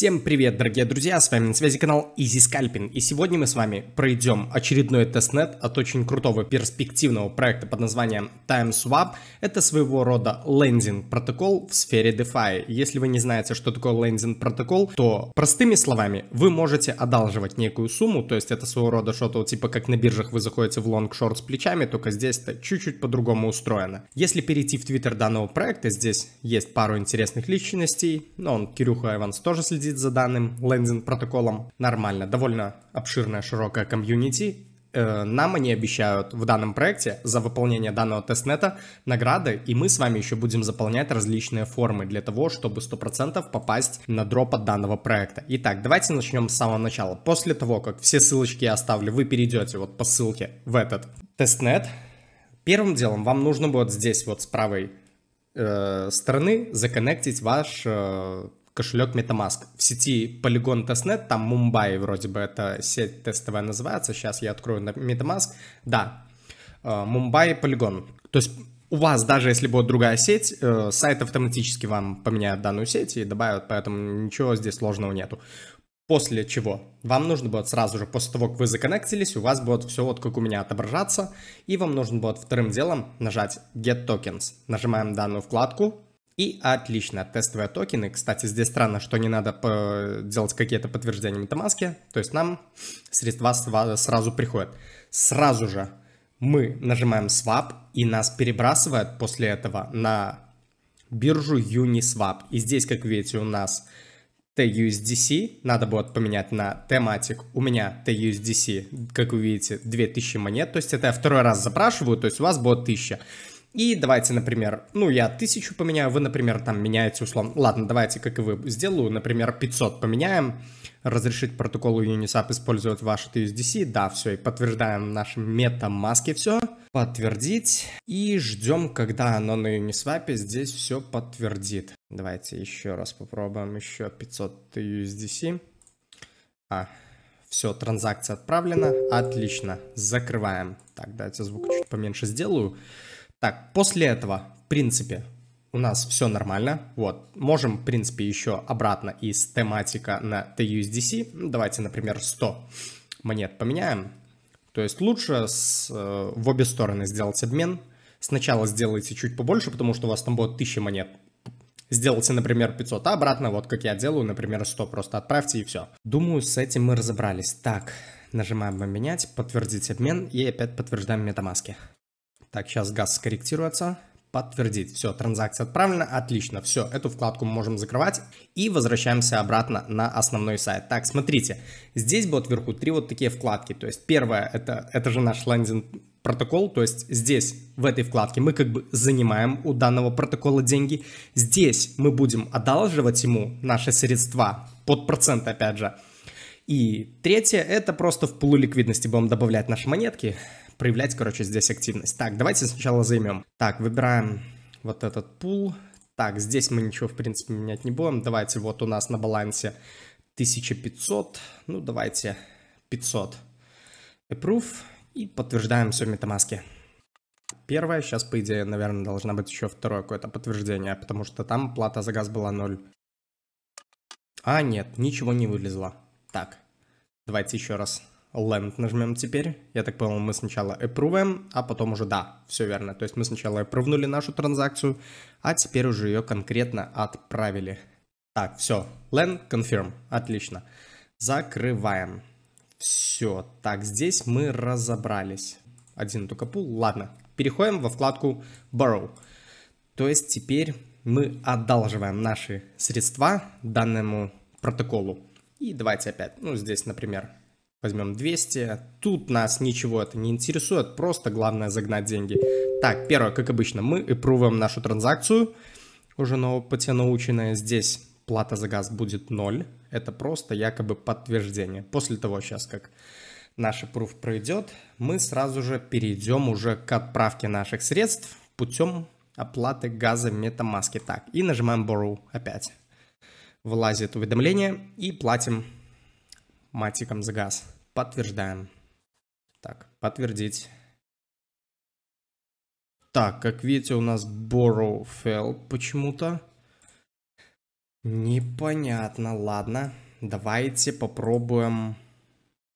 Всем привет, дорогие друзья, с вами на связи канал Easy Scalping, и сегодня мы с вами пройдем очередной тестнет от очень крутого перспективного проекта под названием TimeSwap. Это своего рода лендинг протокол в сфере DeFi. Если вы не знаете, что такое лендинг протокол, то простыми словами, вы можете одалживать некую сумму, то есть это своего рода что-то типа как на биржах вы заходите в лонг-шорт с плечами, только здесь это чуть-чуть по-другому устроено. Если перейти в твиттер данного проекта, здесь есть пару интересных личностей, но он, Кирюха Иванс тоже следит выглядит за данным лендинг-протоколом. Нормально, довольно обширная, широкая комьюнити. Э, нам они обещают в данном проекте за выполнение данного тестнета награды, и мы с вами еще будем заполнять различные формы для того, чтобы 100% попасть на дроп от данного проекта. Итак, давайте начнем с самого начала. После того, как все ссылочки я оставлю, вы перейдете вот по ссылке в этот тестнет. Первым делом вам нужно будет здесь вот с правой э, стороны законнектить ваш э, кошелек MetaMask. В сети Polygon Testnet, там Mumbai вроде бы это сеть тестовая называется, сейчас я открою на MetaMask, да, Mumbai э, Polygon. То есть у вас, даже если будет другая сеть, э, сайт автоматически вам поменяет данную сеть и добавят, поэтому ничего здесь сложного нету. После чего вам нужно будет сразу же, после того, как вы законнектились, у вас будет все вот как у меня отображаться, и вам нужно будет вторым делом нажать Get Tokens. Нажимаем данную вкладку, и отлично, тестовые токены. Кстати, здесь странно, что не надо делать какие-то подтверждения MetaMask. То есть нам средства сразу приходят. Сразу же мы нажимаем Swap, и нас перебрасывает после этого на биржу Uniswap. И здесь, как видите, у нас TUSDC. Надо будет поменять на тематик. У меня TUSDC, как вы видите, 2000 монет. То есть это я второй раз запрашиваю, то есть у вас будет 1000. И давайте, например, ну я 1000 поменяю, вы, например, там меняете условно. Ладно, давайте, как и вы, сделаю, например, 500 поменяем, разрешить протоколу Uniswap использовать ваш USDC, да, все, и подтверждаем наши MetaMask и все. Подтвердить. И ждем, когда оно на Uniswap здесь все подтвердит. Давайте еще раз попробуем еще 500 USDC. А, все, транзакция отправлена. Отлично, закрываем. Так, давайте звук чуть поменьше сделаю. Так, после этого, в принципе, у нас все нормально. Вот, можем, в принципе, еще обратно из тематика на TUSDC. Ну, давайте, например, 100 монет поменяем. То есть лучше с, э, в обе стороны сделать обмен. Сначала сделайте чуть побольше, потому что у вас там будет 1000 монет. Сделайте, например, 500, а обратно, вот как я делаю, например, 100 просто отправьте и все. Думаю, с этим мы разобрались. Так, нажимаем «Обменять», «Подтвердить обмен» и опять подтверждаем метамаски. Так, сейчас газ скорректируется. Подтвердить. Все, транзакция отправлена. Отлично. Все, эту вкладку мы можем закрывать. И возвращаемся обратно на основной сайт. Так, смотрите. Здесь будет вверху три вот такие вкладки. То есть первая, это, это же наш лендинг протокол, то есть здесь, в этой вкладке, мы как бы занимаем у данного протокола деньги. Здесь мы будем одалживать ему наши средства под процент, опять же. И третье, это просто в полуликвидности будем добавлять наши монетки проявлять, короче, здесь активность. Так, давайте сначала займем. Так, выбираем вот этот пул. Так, здесь мы ничего, в принципе, менять не будем. Давайте, вот у нас на балансе 1500. Ну, давайте 500. Approve. И подтверждаем все метамаски. Первое, сейчас, по идее, наверное, должна быть еще второе какое-то подтверждение, потому что там плата за газ была 0. А, нет, ничего не вылезло. Так, давайте еще раз land нажмем теперь. Я так понял, мы сначала approve, а потом уже да, все верно. То есть мы сначала approve нашу транзакцию, а теперь уже ее конкретно отправили. Так, все, land confirm, отлично. Закрываем. Все, так, здесь мы разобрались. Один только пул, ладно. Переходим во вкладку borrow. То есть теперь мы одалживаем наши средства данному протоколу. И давайте опять, ну здесь, например, Возьмем 200. Тут нас ничего это не интересует, просто главное загнать деньги. Так, первое, как обычно, мы опрувим нашу транзакцию, уже на опыте наученная. Здесь плата за газ будет 0. Это просто якобы подтверждение. После того, сейчас как наш пруф пройдет, мы сразу же перейдем уже к отправке наших средств путем оплаты газа в MetaMask. Так, и нажимаем Borrow опять. Влазит уведомление и платим матиком за газ. Подтверждаем. Так, подтвердить. Так, как видите, у нас borrow fail почему-то. Непонятно, ладно. Давайте попробуем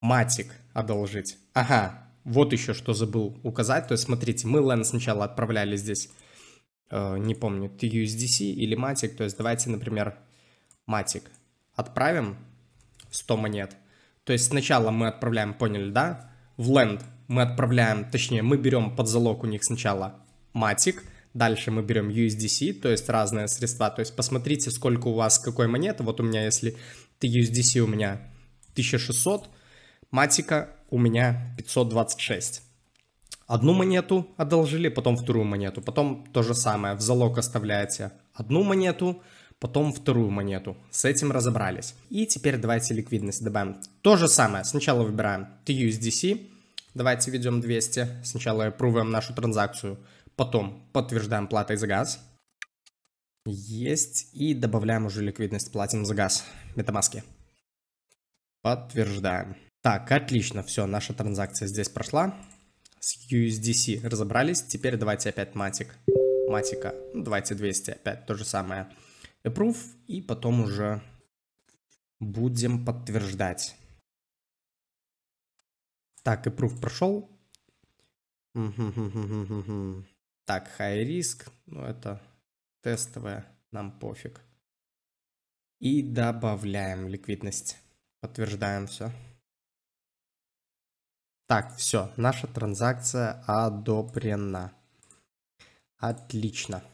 матик одолжить. Ага, вот еще что забыл указать. То есть, смотрите, мы Лен сначала отправляли здесь, э, не помню, USDC или матик. То есть, давайте, например, матик отправим 100 монет. То есть сначала мы отправляем, поняли, да, в ленд мы отправляем, точнее, мы берем под залог у них сначала матик, дальше мы берем USDC, то есть разные средства, то есть посмотрите, сколько у вас какой монеты, вот у меня, если ты USDC у меня 1600, матика у меня 526. Одну монету одолжили, потом вторую монету, потом то же самое, в залог оставляете одну монету, потом вторую монету. С этим разобрались. И теперь давайте ликвидность добавим. То же самое. Сначала выбираем TUSDC. Давайте введем 200. Сначала опруваем нашу транзакцию. Потом подтверждаем платой за газ. Есть. И добавляем уже ликвидность. Платим за газ. Метамаски. Подтверждаем. Так, отлично. Все, наша транзакция здесь прошла. С USDC разобрались. Теперь давайте опять матик. Матика. Ну, давайте 200 опять. То же самое approve, и потом уже будем подтверждать. Так, approve прошел. Так, high risk, ну это тестовая, нам пофиг. И добавляем ликвидность. Подтверждаем все. Так, все, наша транзакция одобрена. Отлично.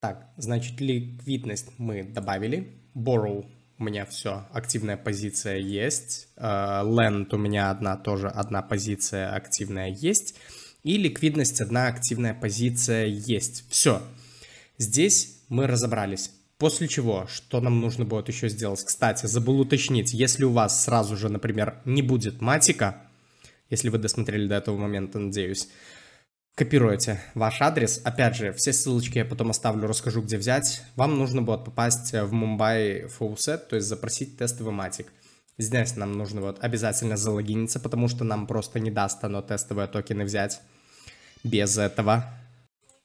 Так, значит, ликвидность мы добавили. Borrow у меня все, активная позиция есть. Э, Land у меня одна тоже, одна позиция активная есть. И ликвидность одна активная позиция есть. Все. Здесь мы разобрались. После чего, что нам нужно будет еще сделать? Кстати, забыл уточнить, если у вас сразу же, например, не будет матика, если вы досмотрели до этого момента, надеюсь, копируете ваш адрес. Опять же, все ссылочки я потом оставлю, расскажу, где взять. Вам нужно будет попасть э, в Mumbai Fullset, то есть запросить тестовый матик. Здесь нам нужно вот обязательно залогиниться, потому что нам просто не даст оно тестовые токены взять без этого.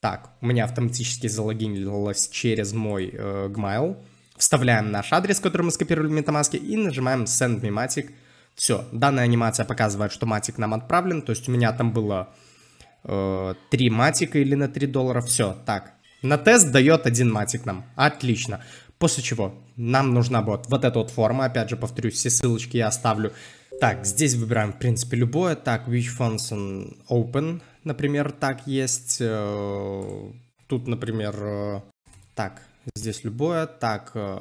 Так, у меня автоматически залогинилось через мой э, Gmail. Вставляем наш адрес, который мы скопировали в MetaMask, и нажимаем Send me Matic. Все, данная анимация показывает, что матик нам отправлен, то есть у меня там было э, 3 матика или на 3 доллара. Все, так. На тест дает один матик нам. Отлично. После чего нам нужна будет вот эта вот форма. Опять же, повторюсь, все ссылочки я оставлю. Так, здесь выбираем, в принципе, любое. Так, which function open, например, так есть. Э, тут, например, э, так, здесь любое. Так, э,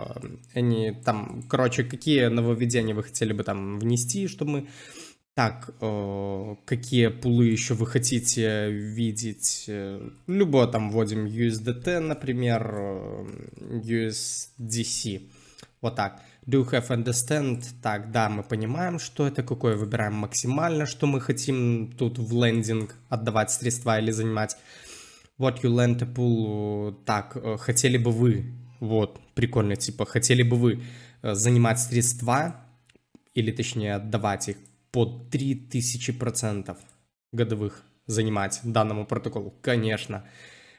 они там, короче, какие нововведения вы хотели бы там внести, чтобы мы так, э, какие пулы еще вы хотите видеть. Э, любое там вводим USDT, например, э, USDC. Вот так. Do you have understand? Так, да, мы понимаем, что это, какое выбираем максимально, что мы хотим тут в лендинг отдавать средства или занимать. What you lend a pool, так, хотели бы вы, вот, прикольно, типа, хотели бы вы занимать средства, или точнее отдавать их по 3000% годовых занимать данному протоколу? Конечно.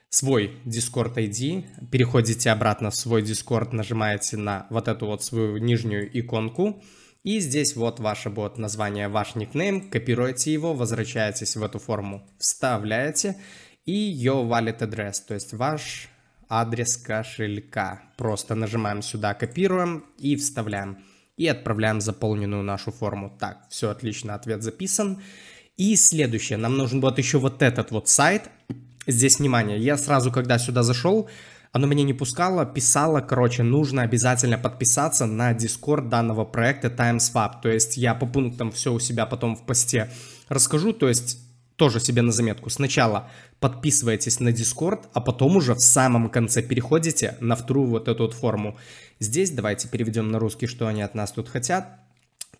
Свой Discord ID, переходите обратно в свой Discord, нажимаете на вот эту вот свою нижнюю иконку, и здесь вот ваше будет название, ваш никнейм, копируете его, возвращаетесь в эту форму, вставляете, и your wallet address, то есть ваш адрес кошелька. Просто нажимаем сюда, копируем и вставляем и отправляем заполненную нашу форму. Так, все отлично, ответ записан. И следующее, нам нужен будет еще вот этот вот сайт. Здесь, внимание, я сразу, когда сюда зашел, оно меня не пускало, писало, короче, нужно обязательно подписаться на Discord данного проекта TimeSwap. То есть я по пунктам все у себя потом в посте расскажу, то есть тоже себе на заметку. Сначала подписываетесь на Discord, а потом уже в самом конце переходите на вторую вот эту вот форму. Здесь давайте переведем на русский, что они от нас тут хотят.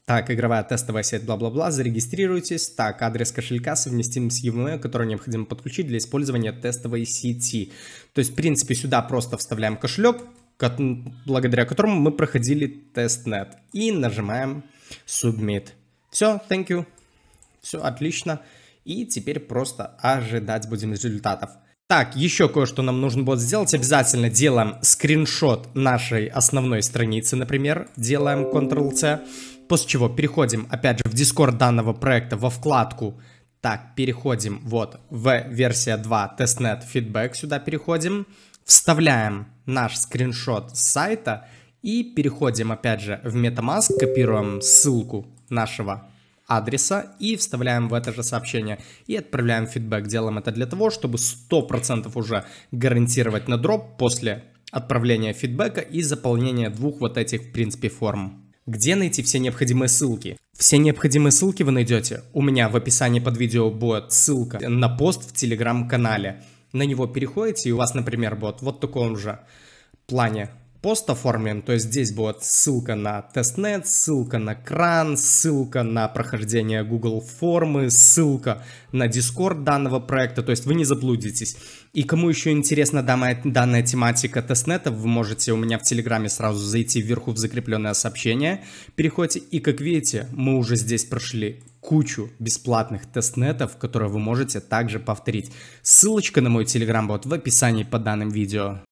Так, игровая тестовая сеть, бла-бла-бла, зарегистрируйтесь. Так, адрес кошелька совместим с EVM, который необходимо подключить для использования тестовой сети. То есть, в принципе, сюда просто вставляем кошелек, благодаря которому мы проходили тестнет. И нажимаем Submit. Все, thank you. Все, отлично. И теперь просто ожидать будем результатов. Так, еще кое-что нам нужно будет сделать. Обязательно делаем скриншот нашей основной страницы, например. Делаем Ctrl-C. После чего переходим, опять же, в Discord данного проекта, во вкладку. Так, переходим вот в версия 2 тестнет фидбэк. Сюда переходим. Вставляем наш скриншот с сайта. И переходим, опять же, в MetaMask. Копируем ссылку нашего адреса и вставляем в это же сообщение и отправляем фидбэк. Делаем это для того, чтобы 100% уже гарантировать на дроп после отправления фидбэка и заполнения двух вот этих, в принципе, форм. Где найти все необходимые ссылки? Все необходимые ссылки вы найдете. У меня в описании под видео будет ссылка на пост в телеграм-канале. На него переходите, и у вас, например, будет вот в таком же плане пост оформим, то есть здесь будет ссылка на тестнет, ссылка на кран, ссылка на прохождение Google формы, ссылка на Discord данного проекта, то есть вы не заблудитесь. И кому еще интересна данная, данная тематика тестнета, вы можете у меня в Телеграме сразу зайти вверху в закрепленное сообщение, переходите, и как видите, мы уже здесь прошли кучу бесплатных тестнетов, которые вы можете также повторить. Ссылочка на мой телеграм бот в описании под данным видео.